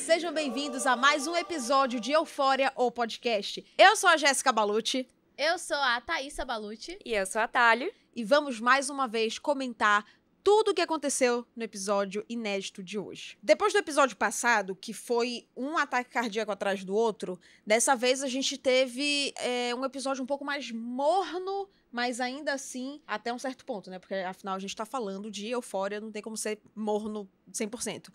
sejam bem-vindos a mais um episódio de Eufória ou Podcast. Eu sou a Jéssica Balucci. Eu sou a Thaísa Balucci. E eu sou a Thalio. E vamos mais uma vez comentar tudo o que aconteceu no episódio inédito de hoje. Depois do episódio passado, que foi um ataque cardíaco atrás do outro, dessa vez a gente teve é, um episódio um pouco mais morno mas ainda assim, até um certo ponto, né? Porque afinal a gente tá falando de eufória, não tem como ser morno 100%.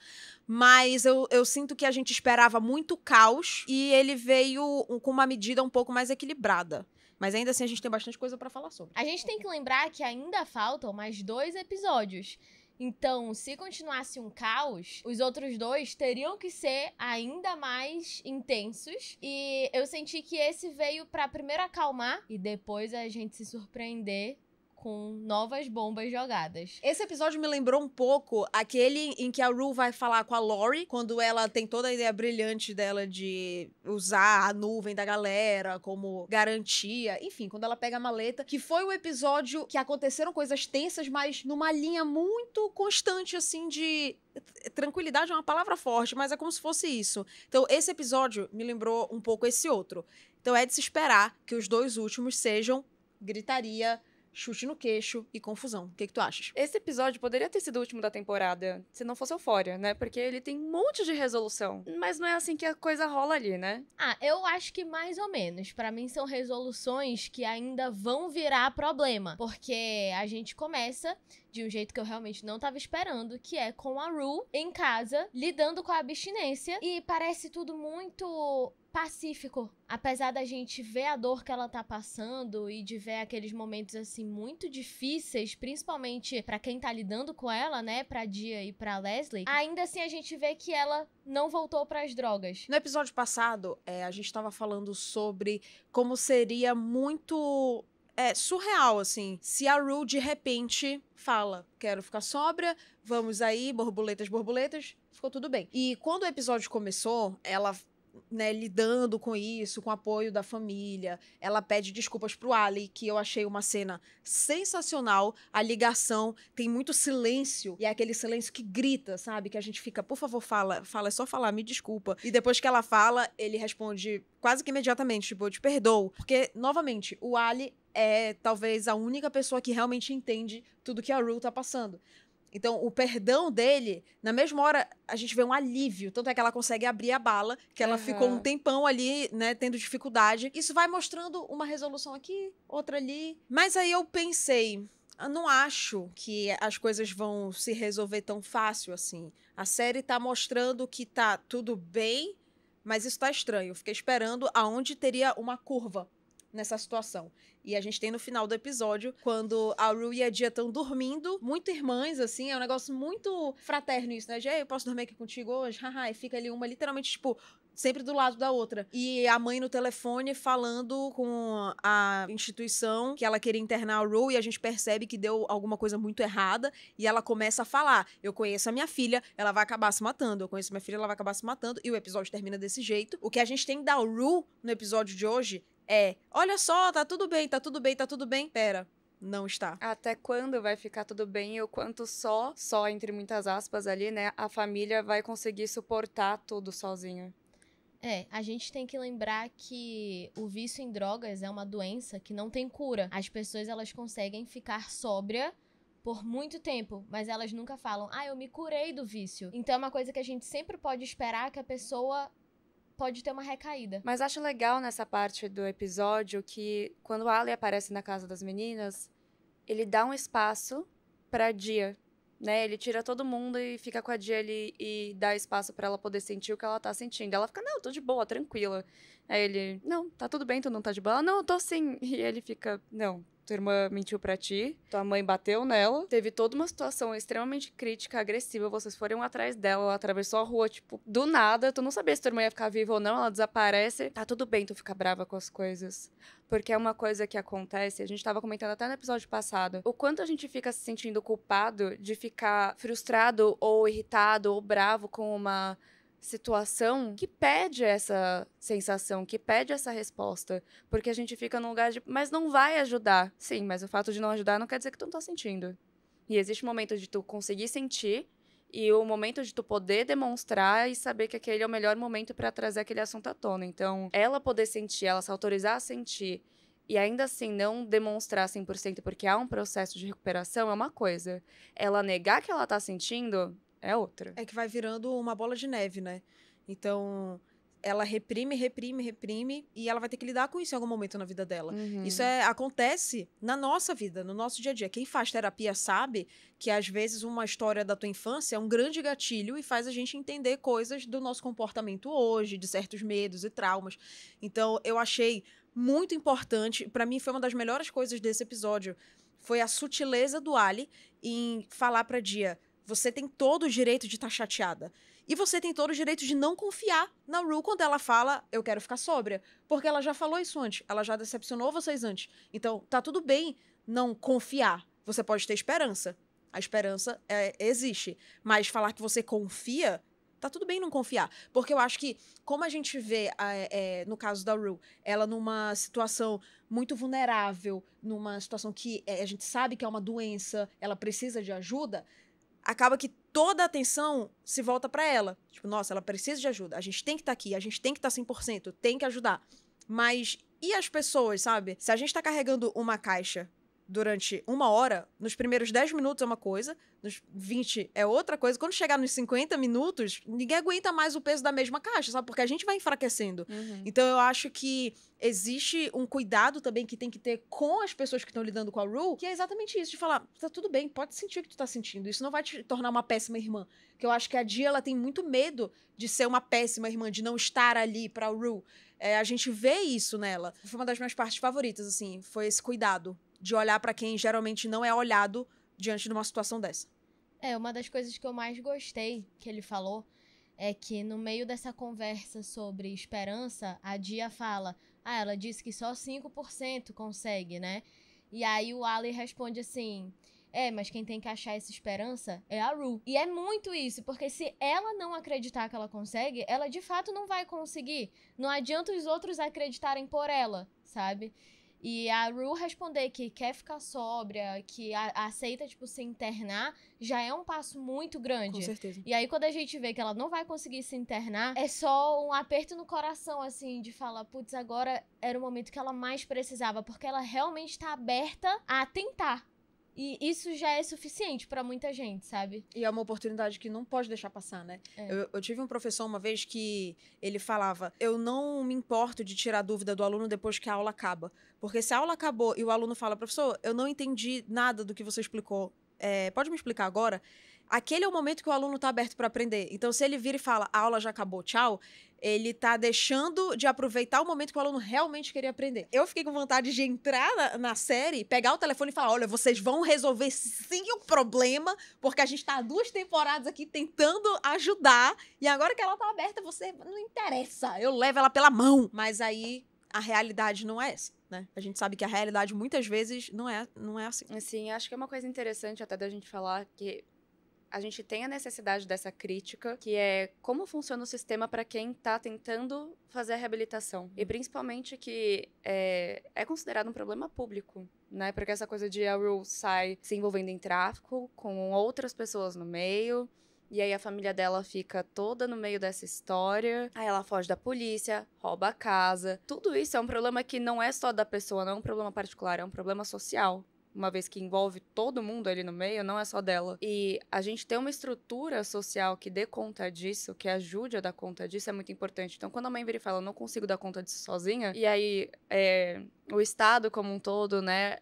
Mas eu, eu sinto que a gente esperava muito caos e ele veio com uma medida um pouco mais equilibrada. Mas ainda assim a gente tem bastante coisa para falar sobre. A gente tem que lembrar que ainda faltam mais dois episódios. Então, se continuasse um caos, os outros dois teriam que ser ainda mais intensos. E eu senti que esse veio para primeiro acalmar e depois a gente se surpreender com novas bombas jogadas. Esse episódio me lembrou um pouco aquele em que a Rue vai falar com a Lori, quando ela tem toda a ideia brilhante dela de usar a nuvem da galera como garantia. Enfim, quando ela pega a maleta, que foi o um episódio que aconteceram coisas tensas, mas numa linha muito constante, assim, de tranquilidade é uma palavra forte, mas é como se fosse isso. Então, esse episódio me lembrou um pouco esse outro. Então, é de se esperar que os dois últimos sejam gritaria, chute no queixo e confusão. O que, que tu achas? Esse episódio poderia ter sido o último da temporada, se não fosse Eufória, né? Porque ele tem um monte de resolução. Mas não é assim que a coisa rola ali, né? Ah, eu acho que mais ou menos. Para mim são resoluções que ainda vão virar problema. Porque a gente começa de um jeito que eu realmente não tava esperando, que é com a Rue em casa, lidando com a abstinência. E parece tudo muito pacífico. Apesar da gente ver a dor que ela tá passando e de ver aqueles momentos assim muito difíceis, principalmente para quem tá lidando com ela, né, pra Dia e pra Leslie, ainda assim a gente vê que ela não voltou para as drogas. No episódio passado, é, a gente tava falando sobre como seria muito é surreal, assim. Se a Rue de repente fala: quero ficar sobra, vamos aí, borboletas, borboletas, ficou tudo bem. E quando o episódio começou, ela né, lidando com isso, com o apoio da família. Ela pede desculpas pro Ali, que eu achei uma cena sensacional. A ligação tem muito silêncio, e é aquele silêncio que grita, sabe? Que a gente fica, por favor, fala, fala, é só falar, me desculpa. E depois que ela fala, ele responde quase que imediatamente, tipo, eu te perdoo. Porque, novamente, o Ali é talvez a única pessoa que realmente entende tudo que a Rue tá passando. Então, o perdão dele, na mesma hora, a gente vê um alívio. Tanto é que ela consegue abrir a bala, que ela uhum. ficou um tempão ali, né, tendo dificuldade. Isso vai mostrando uma resolução aqui, outra ali. Mas aí eu pensei, eu não acho que as coisas vão se resolver tão fácil assim. A série tá mostrando que tá tudo bem, mas isso tá estranho. Eu fiquei esperando aonde teria uma curva nessa situação. E a gente tem no final do episódio, quando a Rue e a Dia estão dormindo, muito irmãs, assim, é um negócio muito fraterno isso, né? Dia, eu posso dormir aqui contigo hoje? Haha, e fica ali uma literalmente, tipo, sempre do lado da outra. E a mãe no telefone falando com a instituição que ela queria internar a Rue e a gente percebe que deu alguma coisa muito errada e ela começa a falar: "Eu conheço a minha filha, ela vai acabar se matando. Eu conheço minha filha, ela vai acabar se matando". E o episódio termina desse jeito. O que a gente tem da Rue no episódio de hoje é: olha só, tá tudo bem, tá tudo bem, tá tudo bem. Pera, não está. Até quando vai ficar tudo bem? e o quanto só, só entre muitas aspas ali, né? A família vai conseguir suportar tudo sozinha. É, a gente tem que lembrar que o vício em drogas é uma doença que não tem cura. As pessoas elas conseguem ficar sóbria por muito tempo, mas elas nunca falam: "Ah, eu me curei do vício". Então é uma coisa que a gente sempre pode esperar que a pessoa pode ter uma recaída. Mas acho legal nessa parte do episódio que quando o Ali aparece na casa das meninas, ele dá um espaço para Dia, né? Ele tira todo mundo e fica com a Dia ali e dá espaço para ela poder sentir o que ela tá sentindo. Ela fica: "Não, tô de boa, tranquila". Aí ele: "Não, tá tudo bem, tu não tá de boa". Ela, "Não, eu tô sim". E ele fica: "Não, tua irmã mentiu para ti, tua mãe bateu nela, teve toda uma situação extremamente crítica, agressiva, vocês foram atrás dela, ela atravessou a rua, tipo, do nada, tu não sabia se tua irmã ia ficar viva ou não, ela desaparece. Tá tudo bem tu ficar brava com as coisas, porque é uma coisa que acontece, a gente tava comentando até no episódio passado, o quanto a gente fica se sentindo culpado de ficar frustrado ou irritado ou bravo com uma situação que pede essa sensação, que pede essa resposta. Porque a gente fica num lugar de, mas não vai ajudar. Sim, mas o fato de não ajudar não quer dizer que tu não tá sentindo. E existe o momento de tu conseguir sentir e o momento de tu poder demonstrar e saber que aquele é o melhor momento para trazer aquele assunto à tona. Então, ela poder sentir, ela se autorizar a sentir e ainda assim não demonstrar 100% porque há um processo de recuperação é uma coisa. Ela negar que ela tá sentindo é outra. É que vai virando uma bola de neve, né? Então, ela reprime, reprime, reprime e ela vai ter que lidar com isso em algum momento na vida dela. Uhum. Isso é, acontece na nossa vida, no nosso dia a dia. Quem faz terapia sabe que às vezes uma história da tua infância é um grande gatilho e faz a gente entender coisas do nosso comportamento hoje, de certos medos e traumas. Então, eu achei muito importante, para mim foi uma das melhores coisas desse episódio, foi a sutileza do Ali em falar para Dia você tem todo o direito de estar tá chateada. E você tem todo o direito de não confiar na Rue quando ela fala, eu quero ficar sóbria. Porque ela já falou isso antes, ela já decepcionou vocês antes. Então, tá tudo bem não confiar. Você pode ter esperança. A esperança é, existe. Mas falar que você confia tá tudo bem não confiar. Porque eu acho que, como a gente vê é, é, no caso da Rue, ela numa situação muito vulnerável, numa situação que é, a gente sabe que é uma doença, ela precisa de ajuda, acaba que toda a atenção se volta para ela. Tipo, nossa, ela precisa de ajuda. A gente tem que estar tá aqui, a gente tem que estar tá 100%, tem que ajudar. Mas e as pessoas, sabe? Se a gente tá carregando uma caixa durante uma hora, nos primeiros 10 minutos é uma coisa, nos 20 é outra coisa. Quando chegar nos 50 minutos, ninguém aguenta mais o peso da mesma caixa, sabe? Porque a gente vai enfraquecendo. Uhum. Então eu acho que existe um cuidado também que tem que ter com as pessoas que estão lidando com a Ru, que é exatamente isso, de falar, tá tudo bem, pode sentir o que tu tá sentindo, isso não vai te tornar uma péssima irmã. Que eu acho que a Dia, ela tem muito medo de ser uma péssima irmã, de não estar ali pra Ru. É, a gente vê isso nela. Foi uma das minhas partes favoritas, assim, foi esse cuidado de olhar para quem geralmente não é olhado diante de uma situação dessa. É, uma das coisas que eu mais gostei que ele falou é que no meio dessa conversa sobre esperança, a Dia fala: "Ah, ela disse que só 5% consegue, né?" E aí o Ali responde assim: é, mas quem tem que achar essa esperança é a Ru. E é muito isso, porque se ela não acreditar que ela consegue, ela de fato não vai conseguir. Não adianta os outros acreditarem por ela, sabe? E a Ru responder que quer ficar sóbria, que a, aceita, tipo, se internar, já é um passo muito grande. Com certeza. E aí, quando a gente vê que ela não vai conseguir se internar, é só um aperto no coração, assim, de falar, putz, agora era o momento que ela mais precisava, porque ela realmente tá aberta a tentar. E isso já é suficiente para muita gente, sabe? E é uma oportunidade que não pode deixar passar, né? É. Eu, eu, tive um professor uma vez que ele falava: Eu não me importo de tirar dúvida do aluno depois que a aula acaba. Porque se a aula acabou e o aluno fala, professor, eu não entendi nada do que você explicou, é, pode me explicar agora? Aquele é o momento que o aluno está aberto para aprender. Então, se ele vira e fala, a aula já acabou, tchau, ele tá deixando de aproveitar o momento que o aluno realmente queria aprender. Eu fiquei com vontade de entrar na, na série, pegar o telefone e falar: olha, vocês vão resolver sim o problema, porque a gente tá há duas temporadas aqui tentando ajudar, e agora que ela tá aberta, você não interessa, eu levo ela pela mão. Mas aí a realidade não é essa. Né? A gente sabe que a realidade muitas vezes não é, não é assim. Assim, acho que é uma coisa interessante até da gente falar que a gente tem a necessidade dessa crítica, que é como funciona o sistema para quem está tentando fazer a reabilitação. E uhum. principalmente que é, é considerado um problema público. Né? Porque essa coisa de a sai se envolvendo em tráfico, com outras pessoas no meio. E aí a família dela fica toda no meio dessa história. Aí ela foge da polícia, rouba a casa. Tudo isso é um problema que não é só da pessoa, não é um problema particular, é um problema social uma vez que envolve todo mundo ali no meio, não é só dela. E a gente ter uma estrutura social que dê conta disso, que ajude a dar conta disso, é muito importante. Então, quando a mãe vira e fala, não consigo dar conta disso sozinha, e aí é, o Estado como um todo, né,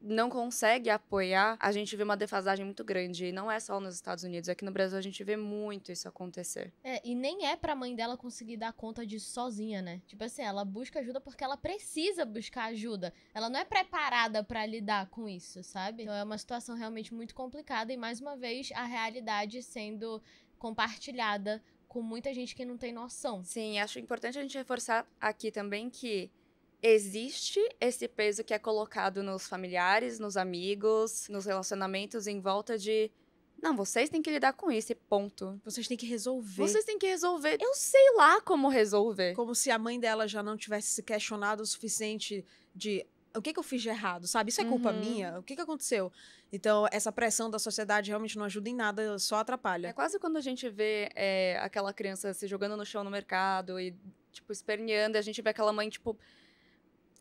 não consegue apoiar, a gente vê uma defasagem muito grande. E não é só nos Estados Unidos, aqui no Brasil a gente vê muito isso acontecer. É, e nem é pra mãe dela conseguir dar conta disso sozinha, né? Tipo assim, ela busca ajuda porque ela precisa buscar ajuda. Ela não é preparada para lidar com isso, sabe? Então é uma situação realmente muito complicada e mais uma vez a realidade sendo compartilhada com muita gente que não tem noção. Sim, acho importante a gente reforçar aqui também que existe esse peso que é colocado nos familiares, nos amigos, nos relacionamentos em volta de não, vocês têm que lidar com isso, ponto. Vocês têm que resolver. Vocês têm que resolver. Eu sei lá como resolver. Como se a mãe dela já não tivesse se questionado o suficiente de o que, que eu fiz de errado, sabe? Isso é culpa uhum. minha? O que, que aconteceu? Então, essa pressão da sociedade realmente não ajuda em nada, só atrapalha. É quase quando a gente vê é, aquela criança se jogando no chão no mercado e, tipo, esperneando, e a gente vê aquela mãe, tipo,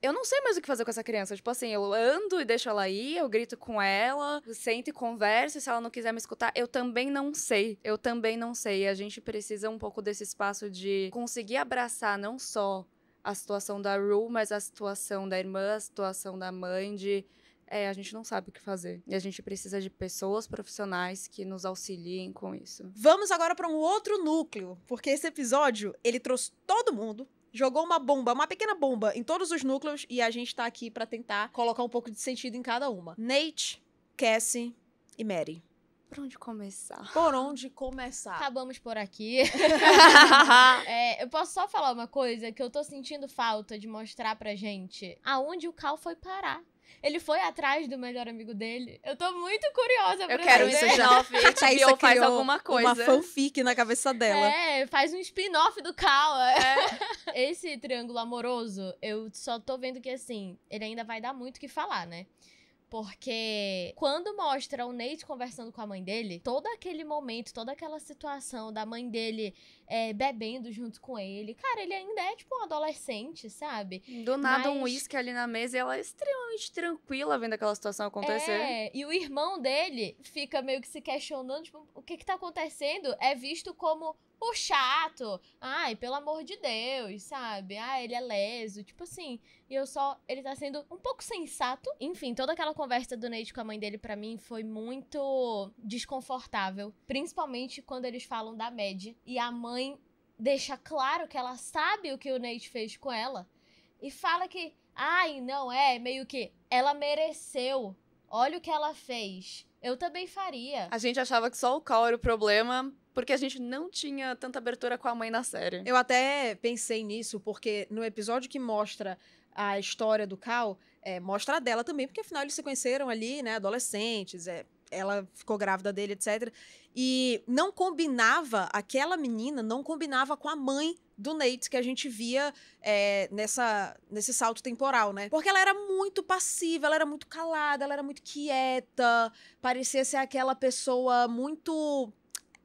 eu não sei mais o que fazer com essa criança. Tipo assim, eu ando e deixo ela aí, eu grito com ela, sento e converso. E se ela não quiser me escutar, eu também não sei. Eu também não sei. A gente precisa um pouco desse espaço de conseguir abraçar não só a situação da Ru, mas a situação da irmã, a situação da mãe, de. É, a gente não sabe o que fazer. E a gente precisa de pessoas profissionais que nos auxiliem com isso. Vamos agora para um outro núcleo, porque esse episódio, ele trouxe todo mundo, jogou uma bomba, uma pequena bomba em todos os núcleos e a gente tá aqui para tentar colocar um pouco de sentido em cada uma. Nate, Cassie e Mary. Por onde começar? Por onde começar? Acabamos por aqui. é, eu posso só falar uma coisa que eu tô sentindo falta de mostrar pra gente aonde o Cal foi parar ele foi atrás do melhor amigo dele. Eu tô muito curiosa pra Eu quero isso já. HBO faz alguma coisa. Uma fanfic na cabeça dela. É, faz um spin-off do Kawa. É. Esse triângulo amoroso, eu só tô vendo que assim, ele ainda vai dar muito o que falar, né? Porque quando mostra o Nate conversando com a mãe dele, todo aquele momento, toda aquela situação da mãe dele é, bebendo junto com ele, cara, ele ainda é tipo um adolescente, sabe? Do nada Mas... um uísque ali na mesa e ela é extremamente tranquila vendo aquela situação acontecer. É, e o irmão dele fica meio que se questionando, tipo, o que que tá acontecendo? É visto como o chato. Ai, pelo amor de Deus, sabe? Ah, ele é leso. Tipo assim, e eu só. Ele tá sendo um pouco sensato. Enfim, toda aquela conversa do Nate com a mãe dele para mim foi muito desconfortável. Principalmente quando eles falam da Mad. E a mãe deixa claro que ela sabe o que o Nate fez com ela. E fala que. Ai, não é, meio que ela mereceu Olha o que ela fez. Eu também faria. A gente achava que só o Cal era o problema, porque a gente não tinha tanta abertura com a mãe na série. Eu até pensei nisso, porque no episódio que mostra a história do Cal, é, mostra a dela também, porque afinal eles se conheceram ali, né, adolescentes, é, ela ficou grávida dele, etc. E não combinava, aquela menina não combinava com a mãe do Nate que a gente via é, nessa, nesse salto temporal, né? Porque ela era muito passiva, ela era muito calada, ela era muito quieta, parecia ser aquela pessoa muito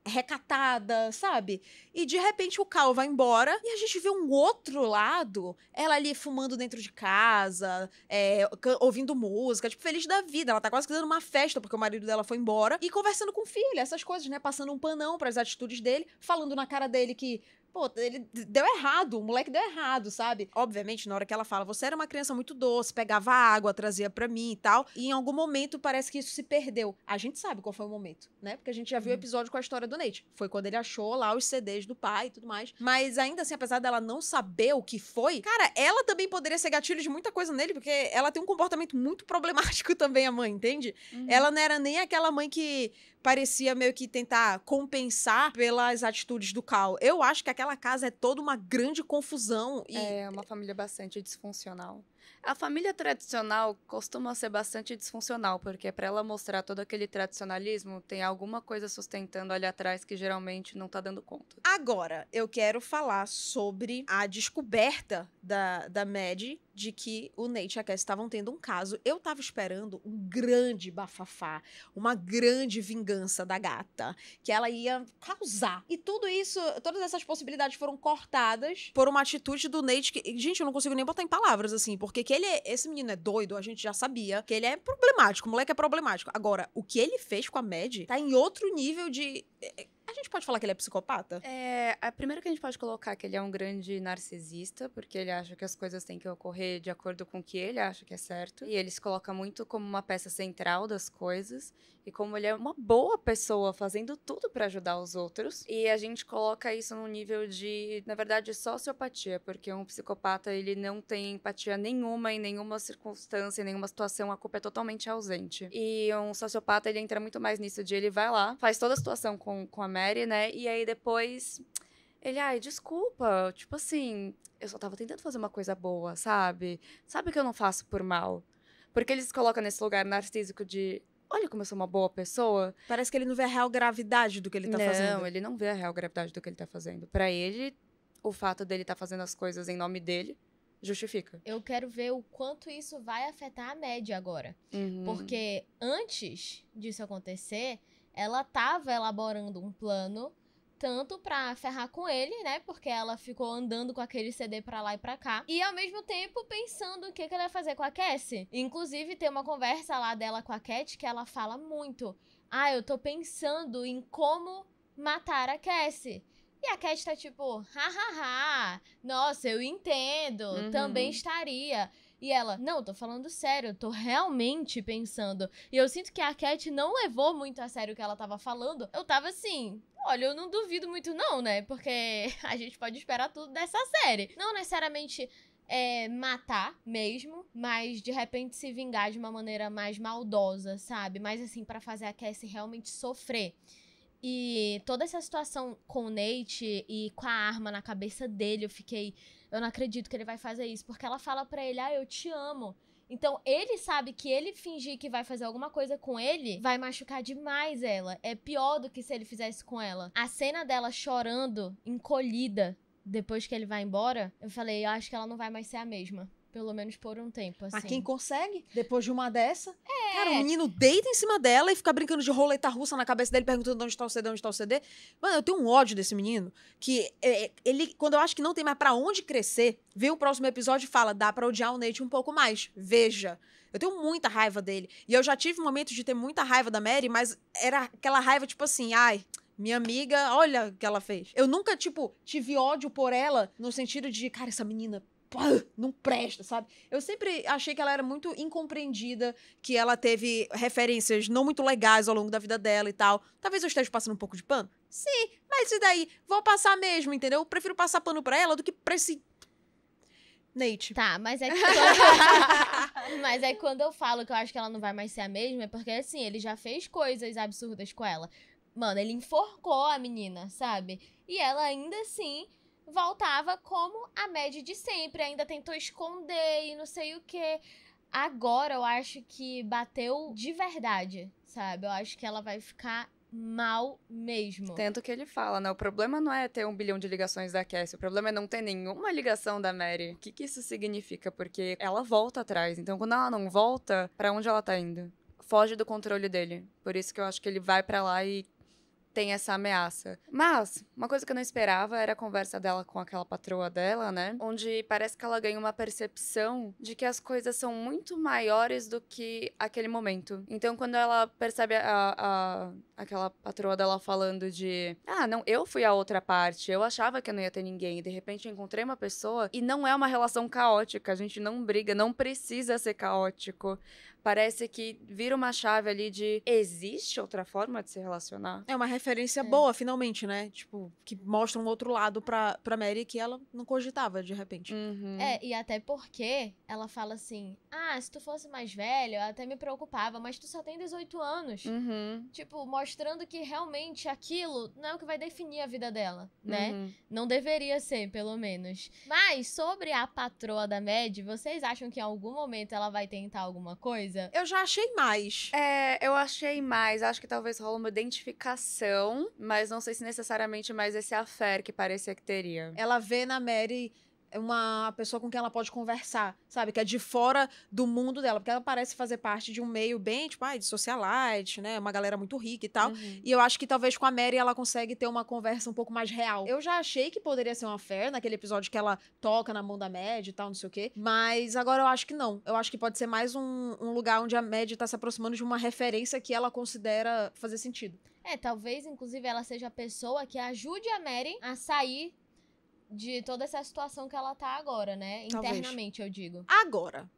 recatada, sabe? E de repente o Cal vai embora e a gente vê um outro lado, ela ali fumando dentro de casa, é, ouvindo música, tipo, feliz da vida. Ela tá quase dando uma festa porque o marido dela foi embora e conversando com o filho, essas coisas, né? Passando um panão para as atitudes dele, falando na cara dele que pô, ele deu errado, o moleque deu errado, sabe? Obviamente, na hora que ela fala, você era uma criança muito doce, pegava água, trazia para mim e tal, e em algum momento parece que isso se perdeu. A gente sabe qual foi o momento, né? Porque a gente já viu o uhum. episódio com a história do Nate. Foi quando ele achou lá os CDs do pai e tudo mais. Mas ainda assim, apesar dela não saber o que foi, cara, ela também poderia ser gatilho de muita coisa nele, porque ela tem um comportamento muito problemático também, a mãe, entende? Uhum. Ela não era nem aquela mãe que parecia meio que tentar compensar pelas atitudes do Cal. Eu acho que aquela aquela casa é toda uma grande confusão. E... É, é, uma família bastante disfuncional. A família tradicional costuma ser bastante disfuncional, porque para ela mostrar todo aquele tradicionalismo, tem alguma coisa sustentando ali atrás que geralmente não tá dando conta. Agora, eu quero falar sobre a descoberta da, da Maddie de que o Nate e a Cassie estavam tendo um caso. Eu estava esperando um grande bafafá, uma grande vingança da gata, que ela ia causar. E tudo isso, todas essas possibilidades foram cortadas por uma atitude do Nate que, gente, eu não consigo nem botar em palavras assim, porque que ele é, esse menino é doido, a gente já sabia que ele é problemático, o moleque é problemático. Agora, o que ele fez com a Mad tá em outro nível de eh, a gente pode falar que ele é psicopata? É, a primeira que a gente pode colocar é que ele é um grande narcisista, porque ele acha que as coisas têm que ocorrer de acordo com o que ele acha que é certo. E ele se coloca muito como uma peça central das coisas e como ele é uma boa pessoa, fazendo tudo para ajudar os outros. E a gente coloca isso num nível de, na verdade, sociopatia, porque um psicopata ele não tem empatia nenhuma em nenhuma circunstância, em nenhuma situação, a culpa é totalmente ausente. E um sociopata ele entra muito mais nisso de ele vai lá, faz toda a situação com, com a Mary, né? E aí depois ele, ai, desculpa, tipo assim, eu só tava tentando fazer uma coisa boa, sabe? Sabe que eu não faço por mal. Porque eles se colocam nesse lugar narcísico de olha como eu sou uma boa pessoa. Parece que ele não vê a real gravidade do que ele tá não, fazendo. Não, ele não vê a real gravidade do que ele tá fazendo. Para ele, o fato dele tá fazendo as coisas em nome dele justifica. Eu quero ver o quanto isso vai afetar a média agora. Uhum. Porque antes disso acontecer, ela tava elaborando um plano tanto pra ferrar com ele, né? Porque ela ficou andando com aquele CD pra lá e pra cá. E ao mesmo tempo pensando o que, que ela ia fazer com a Cassie. Inclusive, tem uma conversa lá dela com a Cat que ela fala muito. Ah, eu tô pensando em como matar a Cassie. E a Cat tá tipo, hahaha, nossa, eu entendo, uhum. também estaria. E ela, não, tô falando sério, tô realmente pensando. E eu sinto que a Cat não levou muito a sério o que ela tava falando. Eu tava assim, Olha, eu não duvido muito, não, né? Porque a gente pode esperar tudo dessa série. Não necessariamente é, matar mesmo, mas de repente se vingar de uma maneira mais maldosa, sabe? Mas assim, para fazer a Cassie realmente sofrer. E toda essa situação com o Nate e com a arma na cabeça dele, eu fiquei eu não acredito que ele vai fazer isso, porque ela fala para ele, ah, eu te amo. Então ele sabe que ele fingir que vai fazer alguma coisa com ele vai machucar demais ela. É pior do que se ele fizesse com ela. A cena dela chorando, encolhida, depois que ele vai embora, eu falei, eu acho que ela não vai mais ser a mesma. Pelo menos por um tempo, assim. Mas quem assim. consegue, depois de uma dessa... É. Cara, o menino deita em cima dela e fica brincando de roleta russa na cabeça dele, perguntando onde está o CD, onde está o CD. Mano, eu tenho um ódio desse menino, que é, é ele, quando eu acho que não tem mais para onde crescer, vê o próximo episódio e fala, dá pra odiar o Nate um pouco mais, veja. Eu tenho muita raiva dele. E eu já tive momentos de ter muita raiva da Mary, mas era aquela raiva, tipo assim, ai... Minha amiga, olha o que ela fez. Eu nunca, tipo, tive ódio por ela no sentido de, cara, essa menina não presta, sabe? Eu sempre achei que ela era muito incompreendida, que ela teve referências não muito legais ao longo da vida dela e tal. Talvez eu esteja passando um pouco de pano. Sim, mas e daí? Vou passar mesmo, entendeu? Eu prefiro passar pano pra ela do que pra esse. Nate. Tá, mas é que. mas é que quando eu falo que eu acho que ela não vai mais ser a mesma, é porque assim, ele já fez coisas absurdas com ela. Mano, ele enforcou a menina, sabe? E ela ainda assim voltava como a média de sempre, ainda tentou esconder e não sei o que. Agora eu acho que bateu de verdade, sabe? Eu acho que ela vai ficar mal mesmo. Tanto que ele fala, né? O problema não é ter um bilhão de ligações da Cassie, o problema é não ter nenhuma ligação da Mary. O que, que isso significa? Porque ela volta atrás. Então, quando ela não volta, para onde ela tá indo? Foge do controle dele. Por isso que eu acho que ele vai para lá e tem essa ameaça. Mas, uma coisa que eu não esperava era a conversa dela com aquela patroa dela, né? Onde parece que ela ganha uma percepção de que as coisas são muito maiores do que aquele momento. Então, quando ela percebe a, a aquela patroa dela falando de: Ah, não, eu fui a outra parte, eu achava que eu não ia ter ninguém, e de repente encontrei uma pessoa e não é uma relação caótica, a gente não briga, não precisa ser caótico parece que vira uma chave ali de existe outra forma de se relacionar. É uma referência é. boa, finalmente, né? Tipo, que mostra um outro lado pra, pra Mary que ela não cogitava de repente. Uhum. É, e até porque ela fala assim: ah, se tu fosse mais velho, eu até me preocupava, mas tu só tem 18 anos. Uhum. Tipo, mostrando que realmente aquilo não é o que vai definir a vida dela, né? Uhum. Não deveria ser, pelo menos. Mas sobre a patroa da Mad, vocês acham que em algum momento ela vai tentar alguma coisa? coisa. Eu já achei mais. É, eu achei mais. Acho que talvez rola uma identificação, mas não sei se necessariamente mais esse affair que parecia que teria. Ela vê na Mary é uma pessoa com quem ela pode conversar, sabe? Que é de fora do mundo dela. Porque ela parece fazer parte de um meio bem, tipo, ah, de socialite, né? Uma galera muito rica e tal. Uhum. E eu acho que talvez com a Mary ela consegue ter uma conversa um pouco mais real. Eu já achei que poderia ser uma fé naquele episódio que ela toca na mão da Mad e tal, não sei o quê. Mas agora eu acho que não. Eu acho que pode ser mais um, um lugar onde a Mad tá se aproximando de uma referência que ela considera fazer sentido. É, talvez, inclusive, ela seja a pessoa que ajude a Mary a sair de toda essa situação que ela tá agora, né? Talvez. Internamente, eu digo. Agora,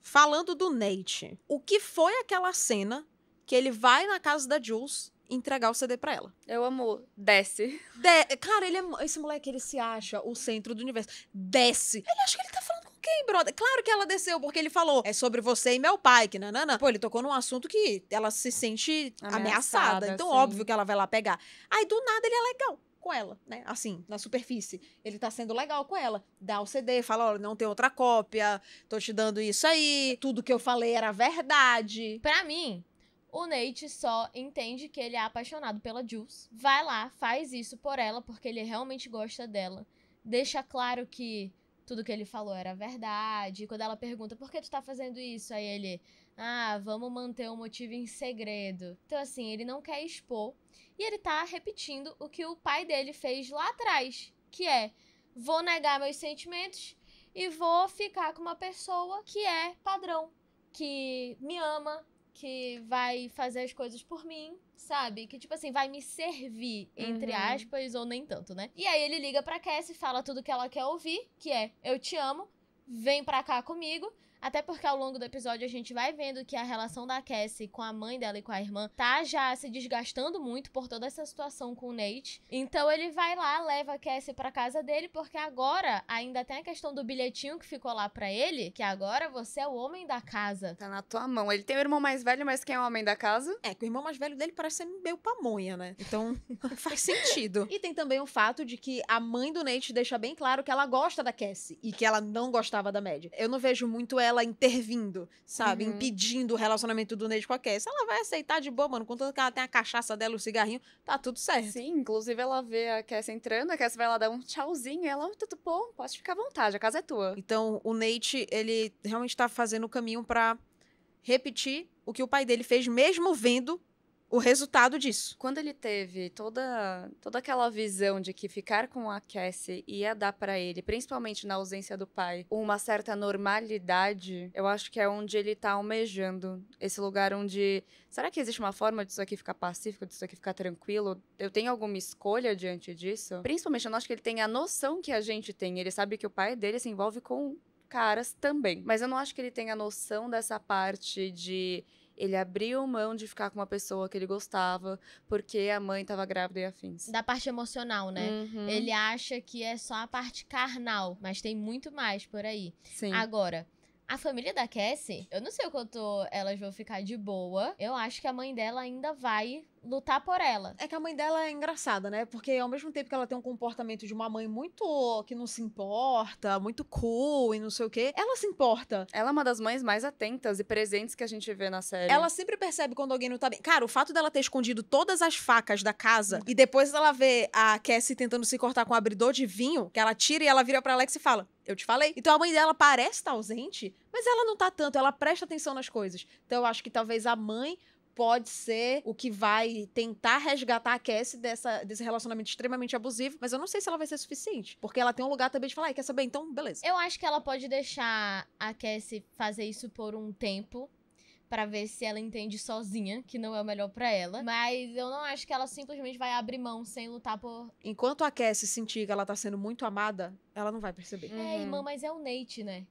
falando do Nate, o que foi aquela cena que ele vai na casa da Jules entregar o CD pra ela? Eu amo. Desce. De... Cara, ele é... esse moleque, ele se acha o centro do universo. Desce. Ele acha que ele tá falando com quem, brother? Claro que ela desceu, porque ele falou, é sobre você e meu pai, que nanana. Pô, ele tocou num assunto que ela se sente ameaçada. Então, ameaçada então, sim. óbvio que ela vai lá pegar. Aí, do nada, ele é legal com ela, né? Assim, na superfície. Ele tá sendo legal com ela. Dá o CD, fala: olha, não tem outra cópia, tô te dando isso aí, tudo que eu falei era verdade. Pra mim, o Nate só entende que ele é apaixonado pela Jules. Vai lá, faz isso por ela, porque ele realmente gosta dela. Deixa claro que tudo que ele falou era verdade. Quando ela pergunta por que tu tá fazendo isso, aí ele ah, vamos manter o motivo em segredo. Então, assim, ele não quer expor e ele tá repetindo o que o pai dele fez lá atrás, que é: vou negar meus sentimentos e vou ficar com uma pessoa que é padrão, que me ama, que vai fazer as coisas por mim, sabe? Que, tipo assim, vai me servir, entre uhum. aspas, ou nem tanto, né? E aí ele liga pra Cassie, fala tudo que ela quer ouvir, que é, eu te amo, vem pra cá comigo. Até porque ao longo do episódio a gente vai vendo que a relação da Cassie com a mãe dela e com a irmã tá já se desgastando muito por toda essa situação com o Nate. Então ele vai lá, leva a Cassie pra casa dele, porque agora ainda tem a questão do bilhetinho que ficou lá pra ele, que agora você é o homem da casa. Tá na tua mão. Ele tem o irmão mais velho, mas quem é o homem da casa? É, que o irmão mais velho dele parece ser meio pamonha, né? Então faz sentido. E tem também o fato de que a mãe do Nate deixa bem claro que ela gosta da Cassie e que ela não gostava da Maddie. Eu não vejo muito ela ela intervindo, sabe? Uhum. Impedindo o relacionamento do Nate com a Cassie. Ela vai aceitar de boa, mano. Contanto que ela tem a cachaça dela, o cigarrinho, tá tudo certo. Sim, inclusive ela vê a Cassie entrando, a Cassie vai lá dar um tchauzinho. E ela, tudo bom, pode ficar à vontade, a casa é tua. Então, o Nate, ele realmente tá fazendo o caminho para repetir o que o pai dele fez, mesmo vendo o resultado disso. Quando ele teve toda, toda aquela visão de que ficar com a Cassie ia dar para ele, principalmente na ausência do pai, uma certa normalidade, eu acho que é onde ele tá almejando. Esse lugar onde. Será que existe uma forma disso aqui ficar pacífico, disso aqui ficar tranquilo? Eu tenho alguma escolha diante disso? Principalmente, eu não acho que ele tem a noção que a gente tem. Ele sabe que o pai dele se envolve com caras também. Mas eu não acho que ele tenha noção dessa parte de ele abriu mão de ficar com uma pessoa que ele gostava porque a mãe estava grávida e afins. Da parte emocional, né? Uhum. Ele acha que é só a parte carnal, mas tem muito mais por aí. Sim. Agora, a família da Cassie, eu não sei o quanto elas vão ficar de boa. Eu acho que a mãe dela ainda vai lutar por ela. É que a mãe dela é engraçada, né? Porque ao mesmo tempo que ela tem um comportamento de uma mãe muito que não se importa, muito cool e não sei o quê, ela se importa. Ela é uma das mães mais atentas e presentes que a gente vê na série. Ela sempre percebe quando alguém não tá bem. Cara, o fato dela ter escondido todas as facas da casa e depois ela vê a Cassie tentando se cortar com um abridor de vinho, que ela tira e ela vira para Alex e fala: eu te falei. Então a mãe dela parece estar tá ausente, mas ela não tá tanto, ela presta atenção nas coisas. Então eu acho que talvez a mãe pode ser o que vai tentar resgatar a Cassie dessa, desse relacionamento extremamente abusivo, mas eu não sei se ela vai ser suficiente, porque ela tem um lugar também de falar, ah, quer saber? Então, beleza. Eu acho que ela pode deixar a Cassie fazer isso por um tempo, para ver se ela entende sozinha que não é o melhor para ela. Mas eu não acho que ela simplesmente vai abrir mão sem lutar por. Enquanto a Cassie sentir que ela tá sendo muito amada, ela não vai perceber. Uhum. É, irmã, mas é o Nate, né?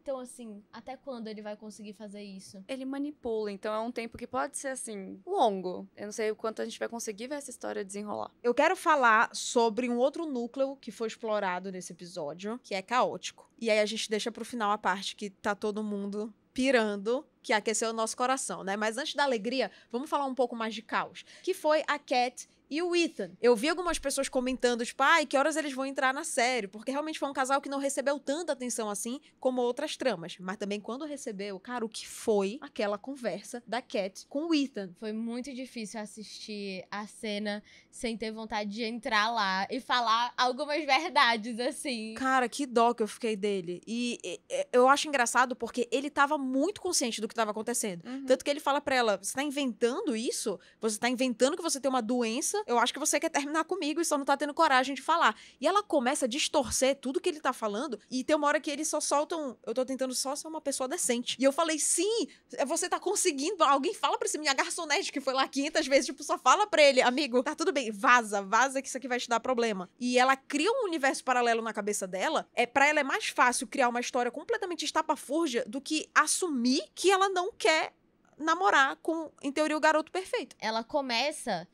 Então, assim, até quando ele vai conseguir fazer isso? Ele manipula, então é um tempo que pode ser, assim, longo. Eu não sei o quanto a gente vai conseguir ver essa história desenrolar. Eu quero falar sobre um outro núcleo que foi explorado nesse episódio, que é caótico. E aí a gente deixa pro final a parte que tá todo mundo pirando que aqueceu o nosso coração, né? Mas antes da alegria, vamos falar um pouco mais de caos, que foi a Cat e o Ethan. Eu vi algumas pessoas comentando, tipo, ai, ah, que horas eles vão entrar na série? Porque realmente foi um casal que não recebeu tanta atenção assim como outras tramas. Mas também quando recebeu, cara, o que foi aquela conversa da Cat com o Ethan? Foi muito difícil assistir a cena sem ter vontade de entrar lá e falar algumas verdades, assim. Cara, que dó que eu fiquei dele. E, e eu acho engraçado porque ele tava muito consciente do que tava acontecendo. Uhum. Tanto que ele fala pra ela: você tá inventando isso? Você tá inventando que você tem uma doença? nossa, eu acho que você quer terminar comigo e só não tá tendo coragem de falar. E ela começa a distorcer tudo que ele tá falando e tem uma hora que eles só soltam, eu tô tentando só ser uma pessoa decente. E eu falei, sim, você tá conseguindo, alguém fala pra esse minha garçonete que foi lá 500 vezes, tipo, só fala pra ele, amigo, tá tudo bem, vaza, vaza que isso aqui vai te dar problema. E ela cria um universo paralelo na cabeça dela, é para ela é mais fácil criar uma história completamente estapafúrdia do que assumir que ela não quer namorar com, em teoria, o garoto perfeito. Ela começa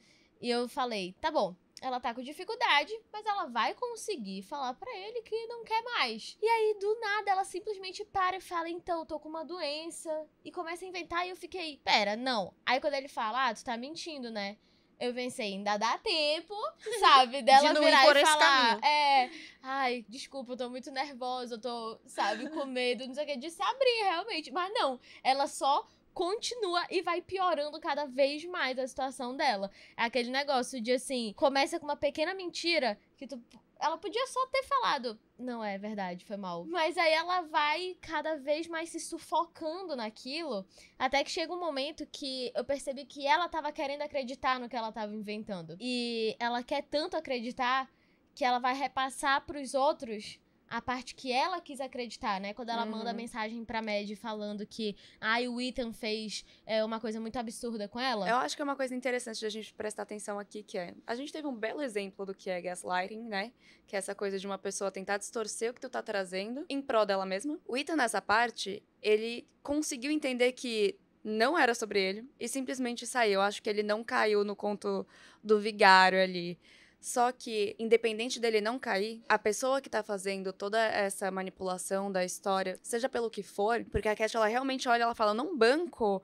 e eu falei, tá bom, ela tá com dificuldade, mas ela vai conseguir falar para ele que não quer mais. E aí, do nada, ela simplesmente para e fala: Então, eu tô com uma doença. E começa a inventar, e eu fiquei: Pera, não. Aí, quando ele fala: Ah, tu tá mentindo, né? Eu pensei, ainda dá tempo, sabe? Dela De virar e falar. É, ai, desculpa, eu tô muito nervosa, eu tô, sabe, com medo, não sei o que. De se abrir, realmente. Mas não, ela só continua e vai piorando cada vez mais a situação dela. É aquele negócio de assim, começa com uma pequena mentira que tu ela podia só ter falado, não é verdade, foi mal. Mas aí ela vai cada vez mais se sufocando naquilo, até que chega um momento que eu percebi que ela tava querendo acreditar no que ela tava inventando. E ela quer tanto acreditar que ela vai repassar para os outros a parte que ela quis acreditar, né? Quando ela uhum. manda mensagem pra Mad falando que ah, o Ethan fez é, uma coisa muito absurda com ela. Eu acho que é uma coisa interessante da gente prestar atenção aqui, que é. A gente teve um belo exemplo do que é gaslighting, né? Que é essa coisa de uma pessoa tentar distorcer o que tu tá trazendo em prol dela mesma. O Ethan, nessa parte, ele conseguiu entender que não era sobre ele e simplesmente saiu. Acho que ele não caiu no conto do vigário ali. Só que, independente dele não cair, a pessoa que tá fazendo toda essa manipulação da história, seja pelo que for, porque a Cat ela realmente olha, ela fala, não banco.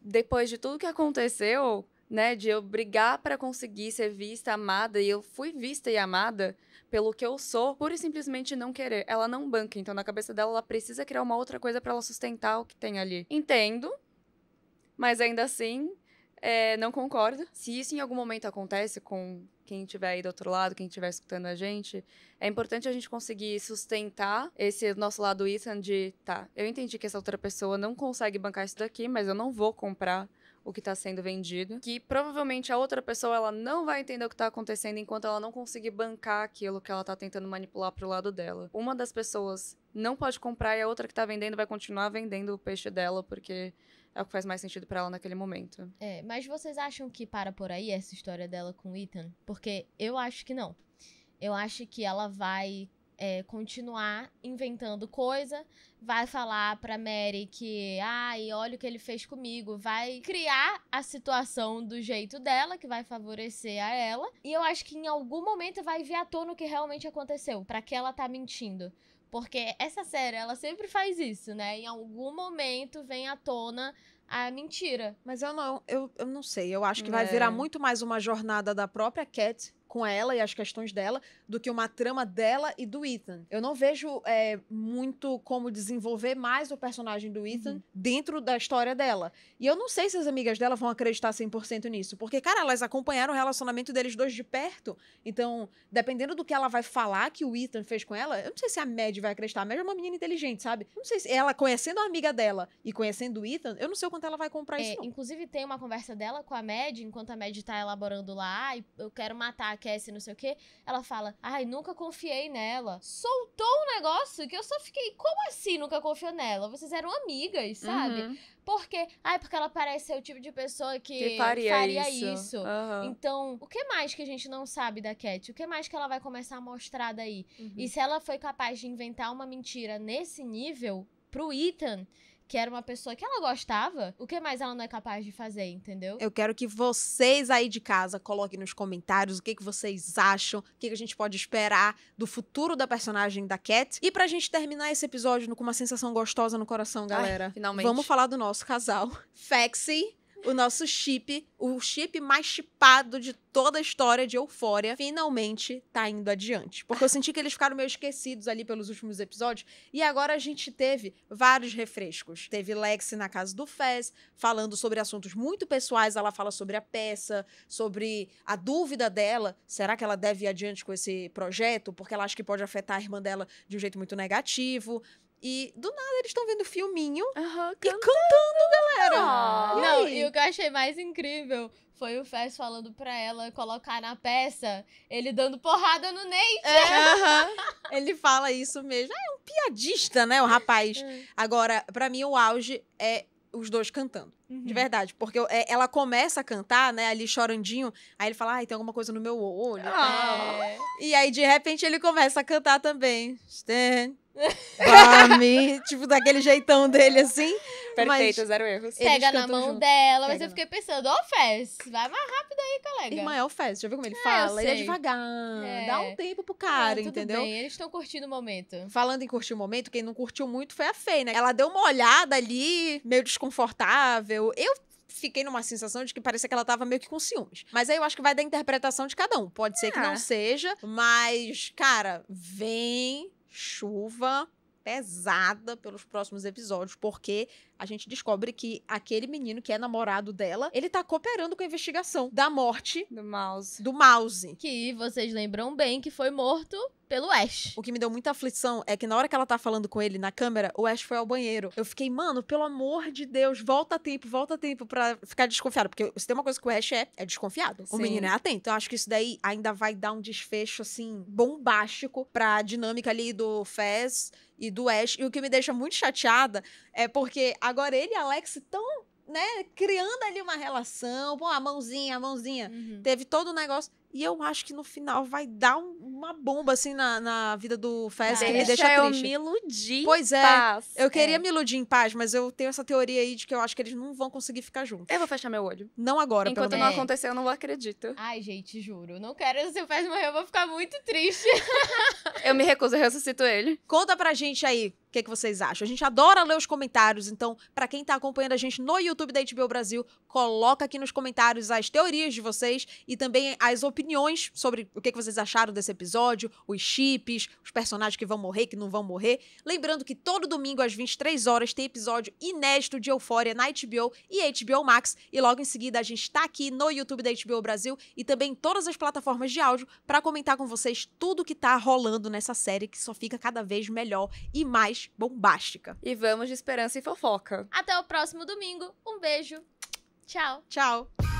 Depois de tudo que aconteceu, né, de eu brigar para conseguir ser vista, amada, e eu fui vista e amada pelo que eu sou, pura e simplesmente não querer. Ela não banca, então na cabeça dela ela precisa criar uma outra coisa para ela sustentar o que tem ali. Entendo, mas ainda assim, é, não concordo. Se isso em algum momento acontece com quem estiver aí do outro lado, quem estiver escutando a gente, é importante a gente conseguir sustentar esse nosso lado Ethan de, tá, eu entendi que essa outra pessoa não consegue bancar isso daqui, mas eu não vou comprar o que está sendo vendido, que provavelmente a outra pessoa ela não vai entender o que está acontecendo enquanto ela não conseguir bancar aquilo que ela está tentando manipular para o lado dela. Uma das pessoas não pode comprar e a outra que está vendendo vai continuar vendendo o peixe dela porque é o que faz mais sentido para ela naquele momento. É, mas vocês acham que para por aí essa história dela com o Ethan? Porque eu acho que não. Eu acho que ela vai é, continuar inventando coisa, vai falar pra Mary que, ai, ah, olha o que ele fez comigo, vai criar a situação do jeito dela, que vai favorecer a ela. E eu acho que em algum momento vai vir à tona o que realmente aconteceu, para que ela tá mentindo. Porque essa série, ela sempre faz isso, né? Em algum momento vem à tona a mentira. Mas eu não, eu, eu não sei. Eu acho que vai é. virar muito mais uma jornada da própria Cat com ela e as questões dela do que uma trama dela e do Ethan. Eu não vejo é, muito como desenvolver mais o personagem do Ethan uhum. dentro da história dela. E eu não sei se as amigas dela vão acreditar 100% nisso, porque, cara, elas acompanharam o relacionamento deles dois de perto. Então, dependendo do que ela vai falar que o Ethan fez com ela, eu não sei se a Mad vai acreditar. A é uma menina inteligente, sabe? Eu não sei se ela, conhecendo a amiga dela e conhecendo o Ethan, eu não sei o quanto ela vai comprar é, isso. Não. Inclusive, tem uma conversa dela com a Mad, enquanto a Mad tá elaborando lá, e eu quero matar enlouquece, não sei o quê. Ela fala, ai, nunca confiei nela. Soltou um negócio que eu só fiquei, como assim nunca confiou nela? Vocês eram amigas, sabe? Uhum. Porque, ai, porque ela parece ser o tipo de pessoa que, que faria, faria, isso. isso. Uhum. Então, o que mais que a gente não sabe da Cat? O que mais que ela vai começar a mostrar daí? Uhum. E se ela foi capaz de inventar uma mentira nesse nível, pro Ethan, que era uma pessoa que ela gostava, o que mais ela não é capaz de fazer, entendeu? Eu quero que vocês aí de casa coloquem nos comentários o que, que vocês acham, o que, que a gente pode esperar do futuro da personagem da Cat. E pra gente terminar esse episódio com uma sensação gostosa no coração, galera. Ai, finalmente. Vamos falar do nosso casal. Faxi o nosso chip, o chip mais chipado de toda a história de Eufória, finalmente tá indo adiante. Porque eu senti que eles ficaram meio esquecidos ali pelos últimos episódios, e agora a gente teve vários refrescos. Teve Lex na casa do Fez, falando sobre assuntos muito pessoais, ela fala sobre a peça, sobre a dúvida dela, será que ela deve ir adiante com esse projeto, porque ela acha que pode afetar a irmã dela de um jeito muito negativo. E do nada eles estão vendo filminho uhum, cantando. e cantando, galera. Oh. E não, e o que eu achei mais incrível foi o Fez falando pra ela colocar na peça ele dando porrada no Nate. É, ele fala isso mesmo. Ah, é um piadista, né, o rapaz. É. Agora, para mim, o auge é os dois cantando. Uhum. De verdade. Porque é, ela começa a cantar, né? Ali chorandinho. Aí ele fala, ai, tem alguma coisa no meu olho. É. E aí, de repente, ele começa a cantar também. Stand pra mim, tipo, daquele jeitão dele assim. Perfeito, mas zero erros. Pega na mão junto. dela, Pega mas eu fiquei pensando, ô oh, Fez, vai mais rápido aí, colega. Irmã, é o Fez, já viu como ele é, fala? Ele é devagar, é. dá um tempo pro é, cara, é, entendeu? Bem, eles estão curtindo o momento. Falando em curtir o momento, quem não curtiu muito foi a Fei, né? Ela deu uma olhada ali, meio desconfortável. Eu fiquei numa sensação de que parecia que ela tava meio que com ciúmes. Mas aí eu acho que vai da interpretação de cada um. Pode ser que é. não seja, mas, cara, vem chuva pesada pelos próximos episódios, porque a gente descobre que aquele menino que é namorado dela, ele tá cooperando com a investigação da morte do mouse. Do mouse. Que vocês lembram bem que foi morto pelo Ash. O que me deu muita aflição é que na hora que ela tá falando com ele na câmera, o Ash foi ao banheiro. Eu fiquei, mano, pelo amor de Deus, volta tempo, volta tempo pra ficar desconfiado. Porque se tem uma coisa que o Ash é, é desconfiado. Sim. O menino é atento. Eu acho que isso daí ainda vai dar um desfecho, assim, bombástico pra dinâmica ali do Fez e do Ash. E o que me deixa muito chateada é porque agora ele e Alex estão, né, criando ali uma relação. Pô, a mãozinha, a mãozinha. Uhum. Teve todo o negócio. E eu acho que no final vai dar um, uma bomba, assim, na, na vida do Fez, ah, que me deixa eu é triste. eu me iludir Pois é, paz. eu queria é. me iludir em paz, mas eu tenho essa teoria aí de que eu acho que eles não vão conseguir ficar juntos. Eu vou fechar meu olho. Não agora, Enquanto pelo menos. não acontecer, eu não acredito. Ai, gente, juro. Não quero, se o Fez morrer, eu vou ficar muito triste. eu me recuso, eu ressuscito ele. Conta pra gente aí, o que, que vocês acham? A gente adora ler os comentários, então, para quem tá acompanhando a gente no YouTube da HBO Brasil, coloca aqui nos comentários as teorias de vocês e também as opiniões sobre o que, que vocês acharam desse episódio, os chips, os personagens que vão morrer, que não vão morrer. Lembrando que todo domingo às 23 horas tem episódio inédito de Eufória na HBO e HBO Max, e logo em seguida a gente tá aqui no YouTube da HBO Brasil e também em todas as plataformas de áudio para comentar com vocês tudo que tá rolando nessa série que só fica cada vez melhor e mais bombástica. E vamos de esperança e fofoca. Até o próximo domingo. Um beijo. Tchau. Tchau.